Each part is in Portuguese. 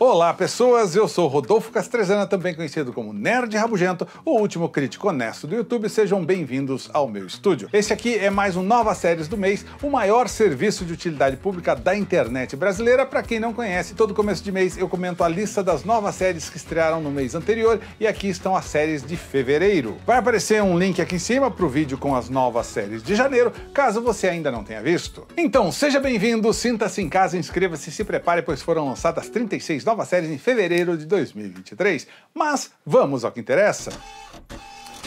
Olá, pessoas! Eu sou Rodolfo Castrezana, também conhecido como Nerd Rabugento, o último crítico honesto do YouTube. Sejam bem-vindos ao meu estúdio. Esse aqui é mais um Nova Séries do Mês, o maior serviço de utilidade pública da internet brasileira. Para quem não conhece, todo começo de mês eu comento a lista das novas séries que estrearam no mês anterior e aqui estão as séries de fevereiro. Vai aparecer um link aqui em cima para o vídeo com as novas séries de janeiro, caso você ainda não tenha visto. Então, seja bem-vindo, sinta-se em casa, inscreva-se, se prepare, pois foram lançadas 36 novas séries em fevereiro de 2023. Mas vamos ao que interessa.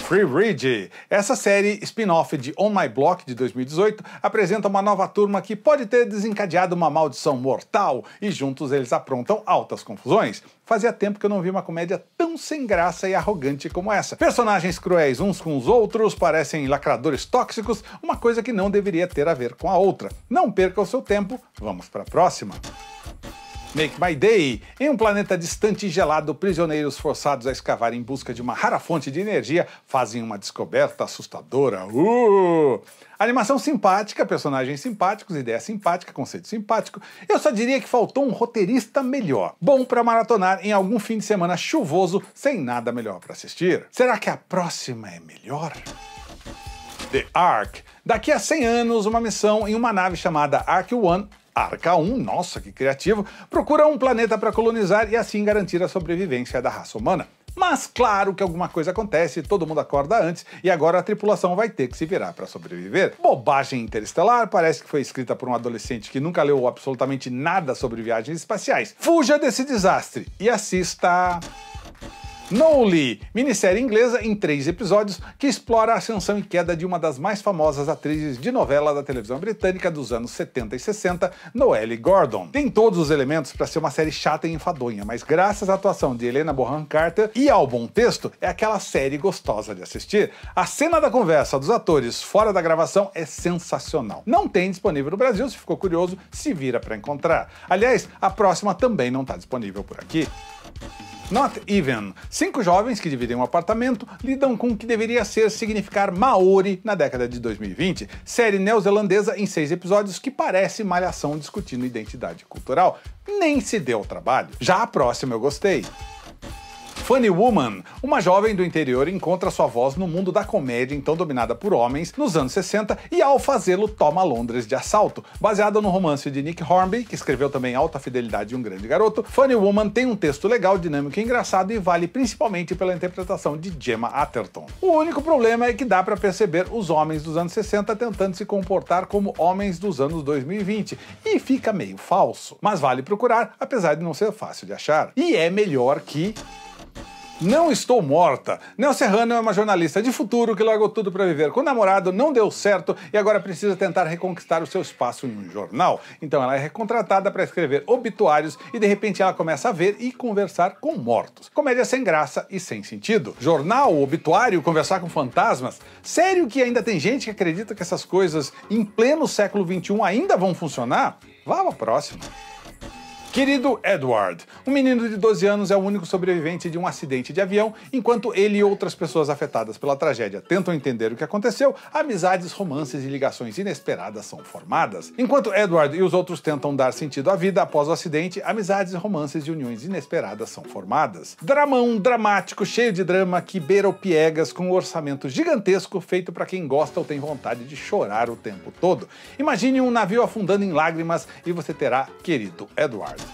Free Ridge. Essa série spin-off de On My Block de 2018 apresenta uma nova turma que pode ter desencadeado uma maldição mortal e juntos eles aprontam altas confusões. Fazia tempo que eu não vi uma comédia tão sem graça e arrogante como essa. Personagens cruéis uns com os outros parecem lacradores tóxicos, uma coisa que não deveria ter a ver com a outra. Não perca o seu tempo, vamos para a próxima. Make My Day. Em um planeta distante e gelado, prisioneiros forçados a escavar em busca de uma rara fonte de energia fazem uma descoberta assustadora. Uh! Animação simpática, personagens simpáticos, ideia simpática, conceito simpático. Eu só diria que faltou um roteirista melhor. Bom para maratonar em algum fim de semana chuvoso, sem nada melhor para assistir. Será que a próxima é melhor? The Ark. Daqui a 100 anos, uma missão em uma nave chamada Ark One Arca 1, nossa que criativo, procura um planeta para colonizar e assim garantir a sobrevivência da raça humana. Mas claro que alguma coisa acontece, todo mundo acorda antes e agora a tripulação vai ter que se virar para sobreviver. Bobagem interestelar parece que foi escrita por um adolescente que nunca leu absolutamente nada sobre viagens espaciais. Fuja desse desastre e assista. Noli, minissérie inglesa em três episódios que explora a ascensão e queda de uma das mais famosas atrizes de novela da televisão britânica dos anos 70 e 60, Noelle Gordon. Tem todos os elementos para ser uma série chata e enfadonha, mas graças à atuação de Helena Bonham Carter e ao bom texto, é aquela série gostosa de assistir. A cena da conversa dos atores fora da gravação é sensacional. Não tem disponível no Brasil, se ficou curioso, se vira para encontrar. Aliás, a próxima também não está disponível por aqui. Not Even. Cinco jovens que dividem um apartamento lidam com o que deveria ser significar Maori na década de 2020. Série neozelandesa em seis episódios que parece malhação discutindo identidade cultural. Nem se deu trabalho. Já a próxima eu gostei. Funny Woman. Uma jovem do interior encontra sua voz no mundo da comédia, então dominada por homens, nos anos 60, e ao fazê-lo toma Londres de assalto. Baseada no romance de Nick Hornby, que escreveu também Alta Fidelidade e um Grande Garoto, Funny Woman tem um texto legal, dinâmico e engraçado e vale principalmente pela interpretação de Gemma Atherton. O único problema é que dá para perceber os homens dos anos 60 tentando se comportar como homens dos anos 2020 e fica meio falso. Mas vale procurar, apesar de não ser fácil de achar. E é melhor que não estou morta. Nel Serrano é uma jornalista de futuro que largou tudo para viver com o namorado, não deu certo e agora precisa tentar reconquistar o seu espaço em um jornal. Então ela é recontratada para escrever obituários e de repente ela começa a ver e conversar com mortos. Comédia sem graça e sem sentido. Jornal, obituário, conversar com fantasmas. Sério que ainda tem gente que acredita que essas coisas em pleno século XXI ainda vão funcionar? Vá a próximo. Querido Edward, um menino de 12 anos é o único sobrevivente de um acidente de avião. Enquanto ele e outras pessoas afetadas pela tragédia tentam entender o que aconteceu, amizades, romances e ligações inesperadas são formadas. Enquanto Edward e os outros tentam dar sentido à vida após o acidente, amizades, romances e uniões inesperadas são formadas. Dramão dramático, cheio de drama, que beira o piegas com um orçamento gigantesco feito para quem gosta ou tem vontade de chorar o tempo todo. Imagine um navio afundando em lágrimas e você terá Querido Edward.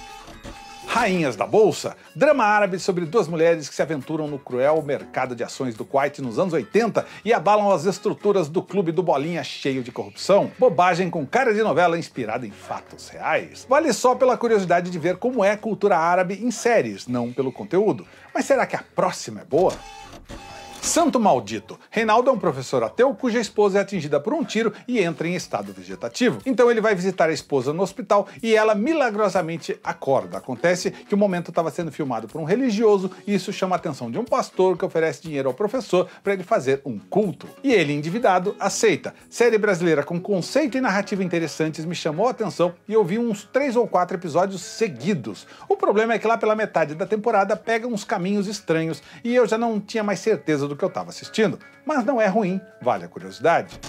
Rainhas da Bolsa, drama árabe sobre duas mulheres que se aventuram no cruel mercado de ações do Kuwait nos anos 80 e abalam as estruturas do clube do Bolinha cheio de corrupção, bobagem com cara de novela inspirada em fatos reais. Vale só pela curiosidade de ver como é a cultura árabe em séries, não pelo conteúdo. Mas será que a próxima é boa? Santo maldito! Reinaldo é um professor ateu cuja esposa é atingida por um tiro e entra em estado vegetativo. Então ele vai visitar a esposa no hospital e ela milagrosamente acorda. Acontece que o momento estava sendo filmado por um religioso e isso chama a atenção de um pastor que oferece dinheiro ao professor para ele fazer um culto. E ele, endividado, aceita. Série brasileira com conceito e narrativa interessantes me chamou a atenção e eu vi uns três ou quatro episódios seguidos. O problema é que lá pela metade da temporada pega uns caminhos estranhos e eu já não tinha mais certeza do do que eu estava assistindo, mas não é ruim, vale a curiosidade.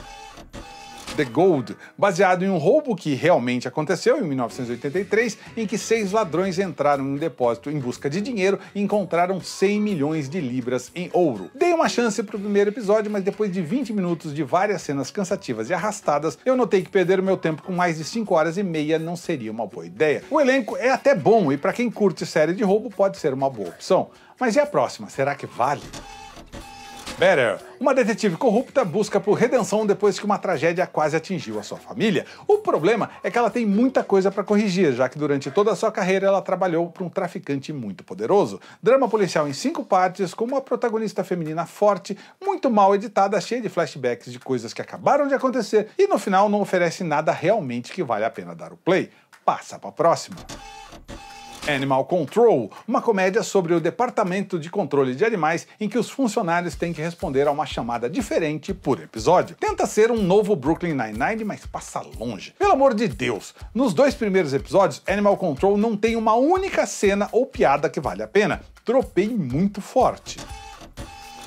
The Gold, baseado em um roubo que realmente aconteceu em 1983, em que seis ladrões entraram em um depósito em busca de dinheiro e encontraram 100 milhões de libras em ouro. Dei uma chance para o primeiro episódio, mas depois de 20 minutos de várias cenas cansativas e arrastadas, eu notei que perder o meu tempo com mais de 5 horas e meia não seria uma boa ideia. O elenco é até bom e para quem curte série de roubo pode ser uma boa opção. Mas e a próxima? Será que vale? Better. Uma detetive corrupta busca por redenção depois que uma tragédia quase atingiu a sua família. O problema é que ela tem muita coisa para corrigir, já que durante toda a sua carreira ela trabalhou para um traficante muito poderoso. Drama policial em cinco partes, com uma protagonista feminina forte, muito mal editada, cheia de flashbacks de coisas que acabaram de acontecer e no final não oferece nada realmente que vale a pena dar o play. Passa para a próxima. Animal Control, uma comédia sobre o departamento de controle de animais em que os funcionários têm que responder a uma chamada diferente por episódio. Tenta ser um novo Brooklyn Nine-Nine, mas passa longe. Pelo amor de Deus, nos dois primeiros episódios, Animal Control não tem uma única cena ou piada que vale a pena. Tropei muito forte.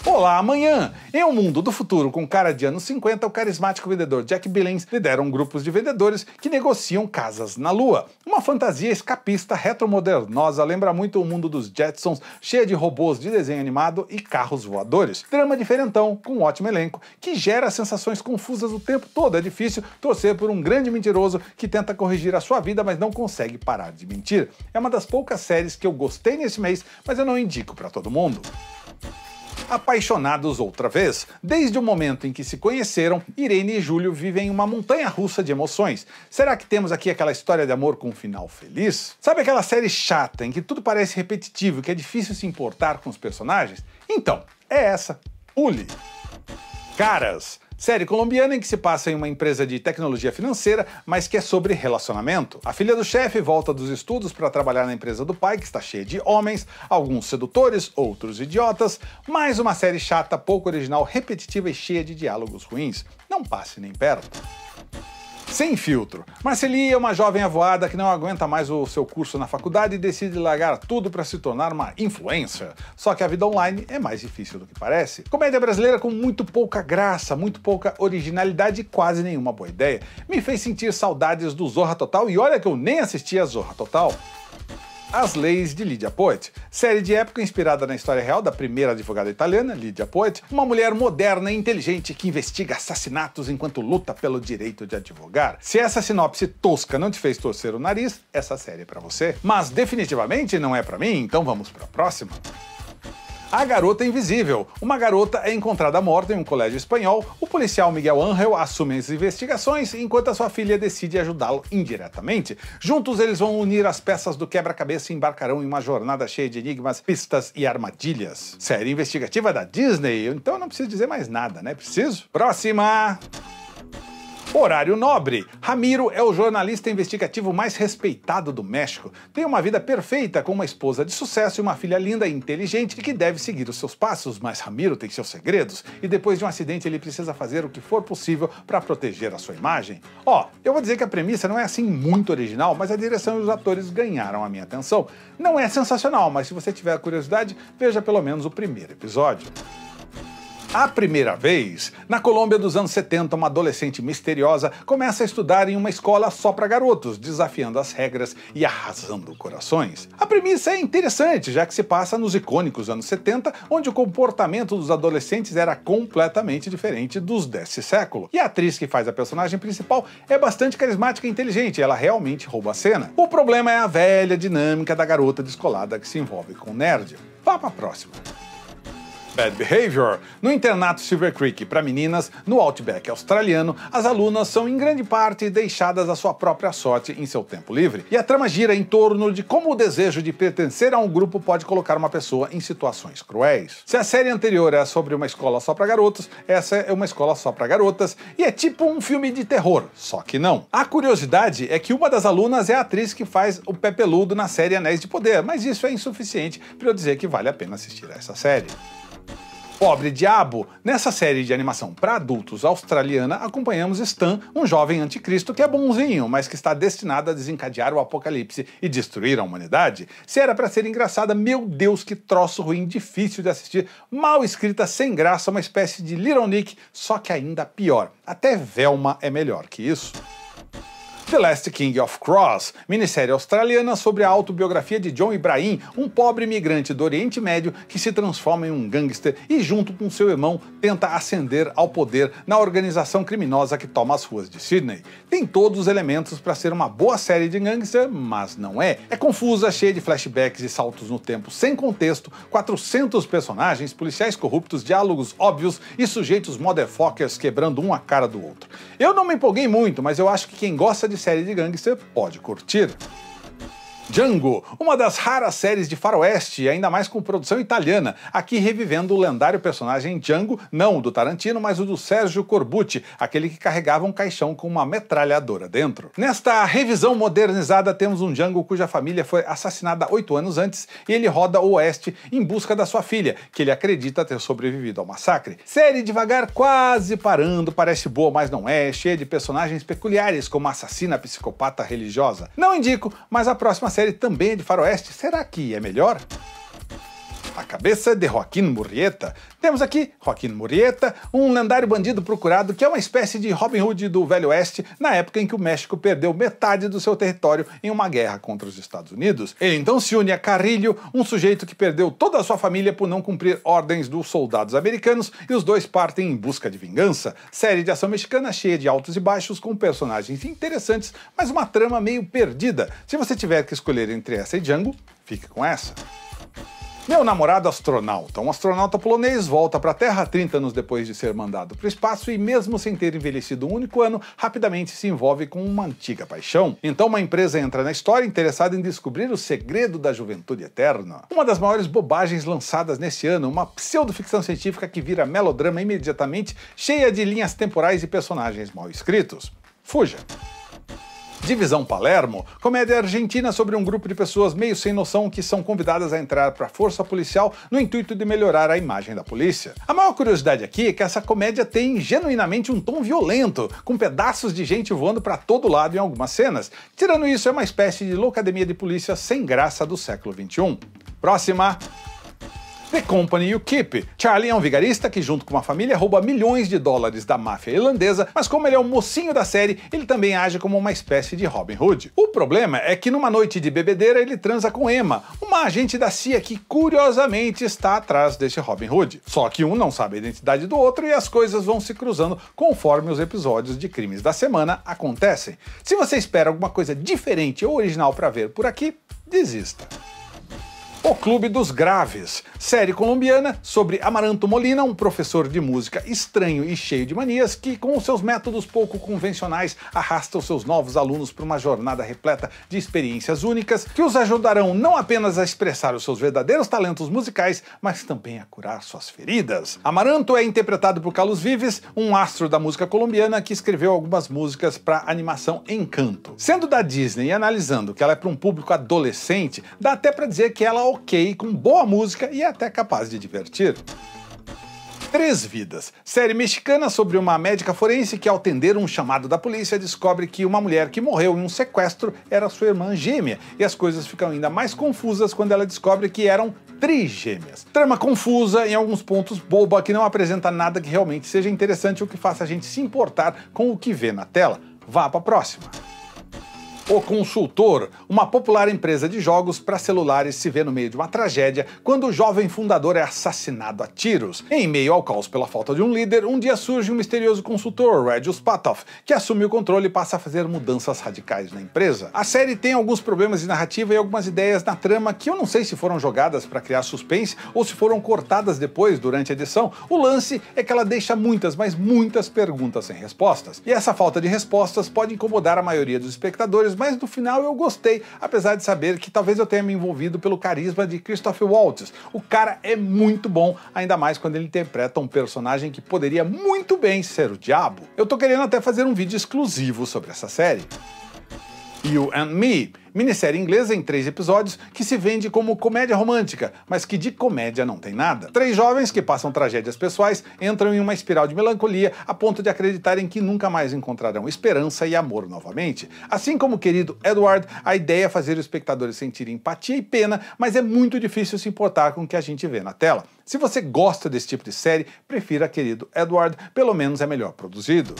Olá, amanhã! Em um mundo do futuro com cara de anos 50, o carismático vendedor Jack Billings um grupo de vendedores que negociam casas na Lua. Uma fantasia escapista retromodernosa lembra muito o mundo dos Jetsons, cheia de robôs de desenho animado e carros voadores. Drama diferentão, com um ótimo elenco, que gera sensações confusas o tempo todo. É difícil torcer por um grande mentiroso que tenta corrigir a sua vida, mas não consegue parar de mentir. É uma das poucas séries que eu gostei nesse mês, mas eu não indico para todo mundo. Apaixonados outra vez, desde o momento em que se conheceram, Irene e Júlio vivem uma montanha russa de emoções. Será que temos aqui aquela história de amor com um final feliz? Sabe aquela série chata em que tudo parece repetitivo, que é difícil se importar com os personagens? Então, é essa, Uli. Caras, Série colombiana em que se passa em uma empresa de tecnologia financeira, mas que é sobre relacionamento. A filha do chefe volta dos estudos para trabalhar na empresa do pai, que está cheia de homens, alguns sedutores, outros idiotas, mais uma série chata, pouco original, repetitiva e cheia de diálogos ruins. Não passe nem perto sem filtro. Marceli é uma jovem avoada que não aguenta mais o seu curso na faculdade e decide largar tudo para se tornar uma influencer. Só que a vida online é mais difícil do que parece. Comédia brasileira com muito pouca graça, muito pouca originalidade e quase nenhuma boa ideia. Me fez sentir saudades do Zorra Total e olha que eu nem assisti a Zorra Total. As Leis de Lydia Poet, série de época inspirada na história real da primeira advogada italiana, Lydia Poet, uma mulher moderna e inteligente que investiga assassinatos enquanto luta pelo direito de advogar. Se essa sinopse tosca não te fez torcer o nariz, essa série é para você, mas definitivamente não é para mim, então vamos para a próxima. A Garota é Invisível. Uma garota é encontrada morta em um colégio espanhol. O policial Miguel Ángel assume as investigações enquanto a sua filha decide ajudá-lo indiretamente. Juntos, eles vão unir as peças do quebra-cabeça e embarcarão em uma jornada cheia de enigmas, pistas e armadilhas. Série investigativa da Disney, então eu não preciso dizer mais nada, né? Preciso? Próxima! Horário nobre. Ramiro é o jornalista investigativo mais respeitado do México. Tem uma vida perfeita com uma esposa de sucesso e uma filha linda e inteligente que deve seguir os seus passos, mas Ramiro tem seus segredos e depois de um acidente ele precisa fazer o que for possível para proteger a sua imagem. Ó, oh, eu vou dizer que a premissa não é assim muito original, mas a direção e os atores ganharam a minha atenção. Não é sensacional, mas se você tiver curiosidade, veja pelo menos o primeiro episódio. A primeira vez, na Colômbia dos anos 70, uma adolescente misteriosa começa a estudar em uma escola só para garotos, desafiando as regras e arrasando corações. A premissa é interessante, já que se passa nos icônicos anos 70, onde o comportamento dos adolescentes era completamente diferente dos desse século. E a atriz que faz a personagem principal é bastante carismática e inteligente, ela realmente rouba a cena. O problema é a velha dinâmica da garota descolada que se envolve com o nerd. Vá para próxima. Bad Behavior. No internato Silver Creek para meninas, no Outback australiano, as alunas são em grande parte deixadas à sua própria sorte em seu tempo livre. E a trama gira em torno de como o desejo de pertencer a um grupo pode colocar uma pessoa em situações cruéis. Se a série anterior é sobre uma escola só para garotos, essa é uma escola só para garotas e é tipo um filme de terror, só que não. A curiosidade é que uma das alunas é a atriz que faz o Pepeludo na série Anéis de Poder, mas isso é insuficiente para eu dizer que vale a pena assistir a essa série. Pobre Diabo! Nessa série de animação para adultos australiana, acompanhamos Stan, um jovem anticristo que é bonzinho, mas que está destinado a desencadear o apocalipse e destruir a humanidade. Se era para ser engraçada, meu Deus, que troço ruim, difícil de assistir, mal escrita, sem graça, uma espécie de Little Nick, só que ainda pior. Até Velma é melhor que isso. The Last King of Cross, minissérie australiana sobre a autobiografia de John Ibrahim, um pobre imigrante do Oriente Médio que se transforma em um gangster e, junto com seu irmão, tenta ascender ao poder na organização criminosa que toma as ruas de Sydney. Tem todos os elementos para ser uma boa série de gangster, mas não é. É confusa, cheia de flashbacks e saltos no tempo sem contexto, 400 personagens, policiais corruptos, diálogos óbvios e sujeitos motherfuckers quebrando um a cara do outro. Eu não me empolguei muito, mas eu acho que quem gosta de série de gangster pode curtir. Django, uma das raras séries de faroeste, ainda mais com produção italiana, aqui revivendo o lendário personagem Django, não o do Tarantino, mas o do Sérgio Corbucci, aquele que carregava um caixão com uma metralhadora dentro. Nesta revisão modernizada, temos um Django cuja família foi assassinada oito anos antes e ele roda o oeste em busca da sua filha, que ele acredita ter sobrevivido ao massacre. Série devagar, quase parando, parece boa, mas não é, cheia de personagens peculiares, como assassina psicopata religiosa. Não indico, mas a próxima série também é de faroeste, será que é melhor? A cabeça de Joaquim Murrieta. Temos aqui Joaquim Murrieta, um lendário bandido procurado que é uma espécie de Robin Hood do Velho Oeste na época em que o México perdeu metade do seu território em uma guerra contra os Estados Unidos. Ele então se une a Carrilho, um sujeito que perdeu toda a sua família por não cumprir ordens dos soldados americanos, e os dois partem em busca de vingança. Série de ação mexicana cheia de altos e baixos, com personagens interessantes, mas uma trama meio perdida. Se você tiver que escolher entre essa e Django, fique com essa. Meu namorado astronauta, um astronauta polonês, volta para a Terra 30 anos depois de ser mandado para o espaço e, mesmo sem ter envelhecido um único ano, rapidamente se envolve com uma antiga paixão. Então, uma empresa entra na história interessada em descobrir o segredo da juventude eterna. Uma das maiores bobagens lançadas nesse ano, uma pseudoficção científica que vira melodrama imediatamente, cheia de linhas temporais e personagens mal escritos. Fuja! Divisão Palermo, comédia argentina sobre um grupo de pessoas meio sem noção que são convidadas a entrar para a força policial no intuito de melhorar a imagem da polícia. A maior curiosidade aqui é que essa comédia tem genuinamente um tom violento, com pedaços de gente voando para todo lado em algumas cenas. Tirando isso, é uma espécie de loucademia de polícia sem graça do século XXI. Próxima! The Company You Keep. Charlie é um vigarista que, junto com uma família, rouba milhões de dólares da máfia irlandesa, mas como ele é o mocinho da série, ele também age como uma espécie de Robin Hood. O problema é que numa noite de bebedeira ele transa com Emma, uma agente da CIA que curiosamente está atrás deste Robin Hood. Só que um não sabe a identidade do outro e as coisas vão se cruzando conforme os episódios de crimes da semana acontecem. Se você espera alguma coisa diferente ou original para ver por aqui, desista. O Clube dos Graves, série colombiana sobre Amaranto Molina, um professor de música estranho e cheio de manias que, com seus métodos pouco convencionais, arrasta os seus novos alunos para uma jornada repleta de experiências únicas que os ajudarão não apenas a expressar os seus verdadeiros talentos musicais, mas também a curar suas feridas. Amaranto é interpretado por Carlos Vives, um astro da música colombiana que escreveu algumas músicas para animação Encanto. Sendo da Disney e analisando que ela é para um público adolescente, dá até para dizer que ela ok, com boa música e até capaz de divertir. Três Vidas, série mexicana sobre uma médica forense que, ao atender um chamado da polícia, descobre que uma mulher que morreu em um sequestro era sua irmã gêmea, e as coisas ficam ainda mais confusas quando ela descobre que eram trigêmeas. Trama confusa, em alguns pontos boba, que não apresenta nada que realmente seja interessante ou que faça a gente se importar com o que vê na tela. Vá para a próxima! O Consultor, uma popular empresa de jogos para celulares, se vê no meio de uma tragédia quando o jovem fundador é assassinado a tiros. Em meio ao caos pela falta de um líder, um dia surge um misterioso consultor, Regis Patoff, que assume o controle e passa a fazer mudanças radicais na empresa. A série tem alguns problemas de narrativa e algumas ideias na trama que eu não sei se foram jogadas para criar suspense ou se foram cortadas depois durante a edição. O lance é que ela deixa muitas, mas muitas perguntas sem respostas. E essa falta de respostas pode incomodar a maioria dos espectadores, mas no final eu gostei, apesar de saber que talvez eu tenha me envolvido pelo carisma de Christopher Waltz. O cara é muito bom, ainda mais quando ele interpreta um personagem que poderia muito bem ser o diabo. Eu tô querendo até fazer um vídeo exclusivo sobre essa série. You and Me, minissérie inglesa em três episódios que se vende como comédia romântica, mas que de comédia não tem nada. Três jovens que passam tragédias pessoais entram em uma espiral de melancolia a ponto de acreditarem que nunca mais encontrarão esperança e amor novamente. Assim como o querido Edward, a ideia é fazer os espectadores sentirem empatia e pena, mas é muito difícil se importar com o que a gente vê na tela. Se você gosta desse tipo de série, prefira querido Edward, pelo menos é melhor produzido.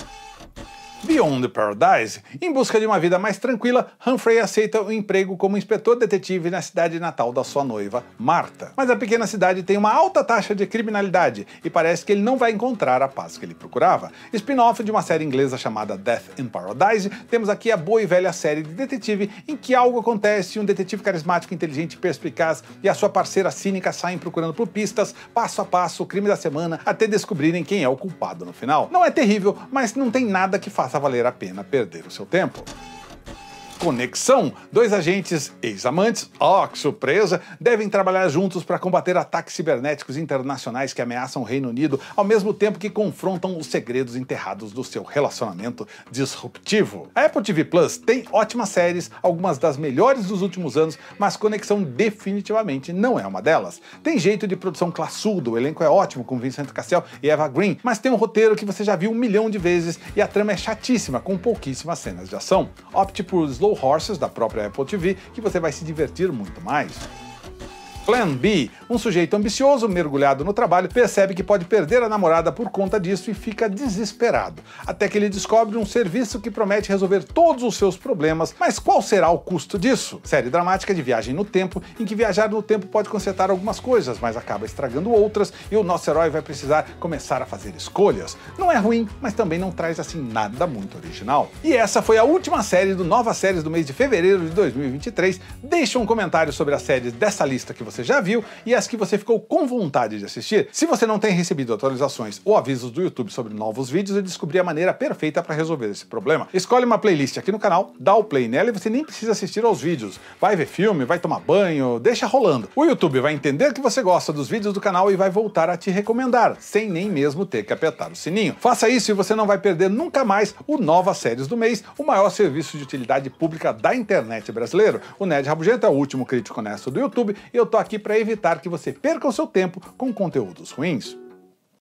Beyond Paradise, em busca de uma vida mais tranquila, Humphrey aceita o um emprego como inspetor detetive na cidade natal da sua noiva, Marta. Mas a pequena cidade tem uma alta taxa de criminalidade e parece que ele não vai encontrar a paz que ele procurava. Spin-off de uma série inglesa chamada Death in Paradise, temos aqui a boa e velha série de detetive em que algo acontece e um detetive carismático, inteligente e perspicaz e a sua parceira cínica saem procurando por pistas, passo a passo, o crime da semana, até descobrirem quem é o culpado no final. Não é terrível, mas não tem nada que faça faça valer a pena perder o seu tempo. Conexão. Dois agentes ex-amantes, ó, que surpresa, devem trabalhar juntos para combater ataques cibernéticos internacionais que ameaçam o Reino Unido, ao mesmo tempo que confrontam os segredos enterrados do seu relacionamento disruptivo. A Apple TV Plus tem ótimas séries, algumas das melhores dos últimos anos, mas Conexão definitivamente não é uma delas. Tem jeito de produção classudo, o elenco é ótimo com Vincent Cassel e Eva Green, mas tem um roteiro que você já viu um milhão de vezes e a trama é chatíssima, com pouquíssimas cenas de ação. Opte por slow Slow Horses, da própria Apple TV, que você vai se divertir muito mais. Plan B. Um sujeito ambicioso, mergulhado no trabalho, percebe que pode perder a namorada por conta disso e fica desesperado. Até que ele descobre um serviço que promete resolver todos os seus problemas, mas qual será o custo disso? Série dramática de viagem no tempo, em que viajar no tempo pode consertar algumas coisas, mas acaba estragando outras e o nosso herói vai precisar começar a fazer escolhas. Não é ruim, mas também não traz assim nada muito original. E essa foi a última série do Nova Séries do mês de fevereiro de 2023. Deixe um comentário sobre as séries dessa lista que você você já viu e as que você ficou com vontade de assistir. Se você não tem recebido atualizações ou avisos do YouTube sobre novos vídeos, eu descobri a maneira perfeita para resolver esse problema. Escolhe uma playlist aqui no canal, dá o play nela e você nem precisa assistir aos vídeos. Vai ver filme, vai tomar banho, deixa rolando. O YouTube vai entender que você gosta dos vídeos do canal e vai voltar a te recomendar, sem nem mesmo ter que apertar o sininho. Faça isso e você não vai perder nunca mais o Novas Séries do Mês, o maior serviço de utilidade pública da internet brasileiro. O Ned Rabugento é o último crítico honesto do YouTube e eu tô aqui aqui para evitar que você perca o seu tempo com conteúdos ruins.